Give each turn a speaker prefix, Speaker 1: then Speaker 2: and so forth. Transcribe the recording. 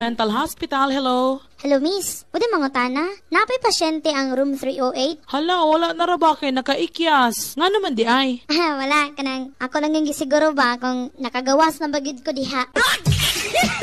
Speaker 1: Mental Hospital, hello? Hello, miss. Pwede mga tana? Napay pasyente ang room 308? Hala, wala na ra ba kay nakaikyas? Nga naman di ay. wala. Kanang, ako lang yung siguro ba kung nakagawas na bagid ko diha.